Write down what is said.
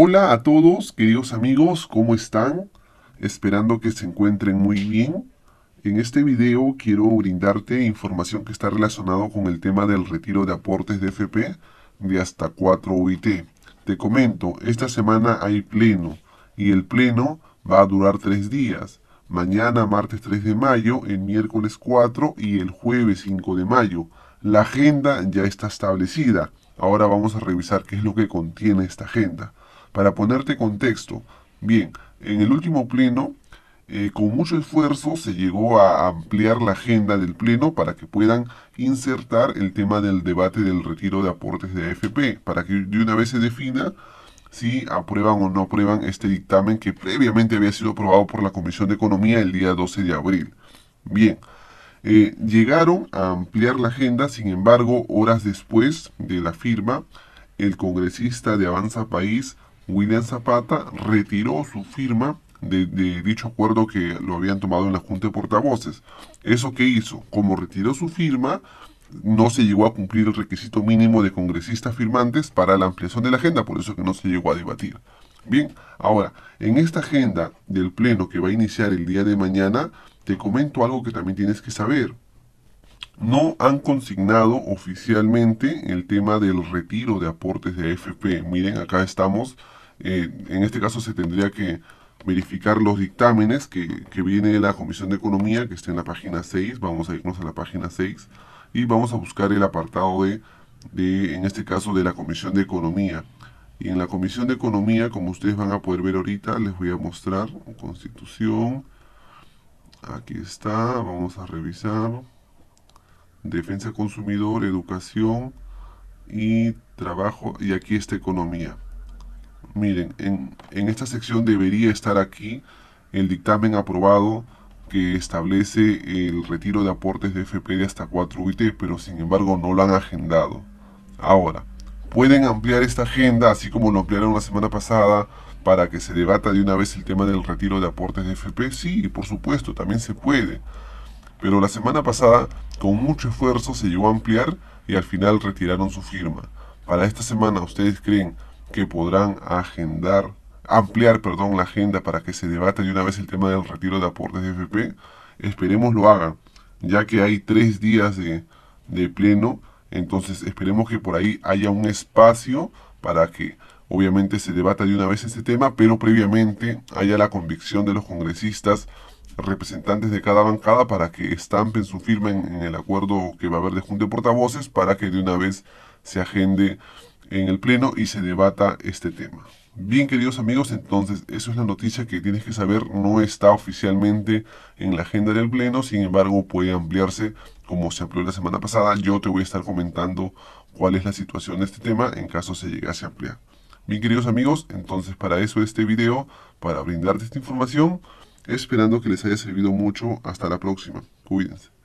Hola a todos, queridos amigos, ¿cómo están? Esperando que se encuentren muy bien. En este video quiero brindarte información que está relacionado con el tema del retiro de aportes de FP de hasta 4 UIT. Te comento, esta semana hay pleno y el pleno va a durar 3 días. Mañana, martes 3 de mayo, el miércoles 4 y el jueves 5 de mayo. La agenda ya está establecida. Ahora vamos a revisar qué es lo que contiene esta agenda. Para ponerte contexto, bien, en el último pleno, eh, con mucho esfuerzo se llegó a ampliar la agenda del pleno para que puedan insertar el tema del debate del retiro de aportes de AFP, para que de una vez se defina si aprueban o no aprueban este dictamen que previamente había sido aprobado por la Comisión de Economía el día 12 de abril. Bien, eh, llegaron a ampliar la agenda, sin embargo, horas después de la firma, el congresista de Avanza País, William Zapata retiró su firma de, dicho acuerdo que lo habían tomado en la Junta de Portavoces. ¿Eso que hizo? Como retiró su firma, no se llegó a cumplir el requisito mínimo de congresistas firmantes para la ampliación de la agenda, por eso que no se llegó a debatir. Bien, ahora, en esta agenda del Pleno que va a iniciar el día de mañana, te comento algo que también tienes que saber. No han consignado oficialmente el tema del retiro de aportes de AFP. Miren, acá estamos eh, en este caso se tendría que verificar los dictámenes que, viene de la Comisión de Economía, que está en la página 6, vamos a irnos a la página 6, y vamos a buscar el apartado de, de en este caso, de la Comisión de Economía. Y en la Comisión de Economía, como ustedes van a poder ver ahorita, les voy a mostrar Constitución. Aquí está, vamos a revisar. Defensa Consumidor, Educación y Trabajo. Y aquí está Economía. Miren, en, en esta sección debería estar aquí el dictamen aprobado que establece el retiro de aportes de FP de hasta 4 UIT, pero sin embargo no lo han agendado. Ahora, pueden ampliar esta agenda, así como lo ampliaron la semana pasada, para que se debata de una vez el tema del retiro de aportes de FP. Sí, por supuesto, también se puede. Pero la semana pasada, con mucho esfuerzo, se llegó a ampliar y al final retiraron su firma. Para esta semana, ¿ustedes creen que podrán agendar, ampliar perdón, la agenda para que se debata de una vez el tema del retiro de aportes de FP. Esperemos lo hagan, ya que hay tres días de, pleno, entonces esperemos que por ahí haya un espacio para que obviamente se debata de una vez este tema, pero previamente haya la convicción de los congresistas representantes de cada bancada para que estampen su firma en, en, el acuerdo que va a haber de Junta de Portavoces para que de una vez se agende en el Pleno y se debata este tema. Bien, queridos amigos, entonces, eso es la noticia que tienes que saber. No está oficialmente en la agenda del Pleno, sin embargo, puede ampliarse como se amplió la semana pasada. Yo te voy a estar comentando cuál es la situación de este tema en caso se llegase a ampliar. Bien, queridos amigos, entonces para eso este video, para brindarte esta información, esperando que les haya servido mucho. Hasta la próxima. Cuídense.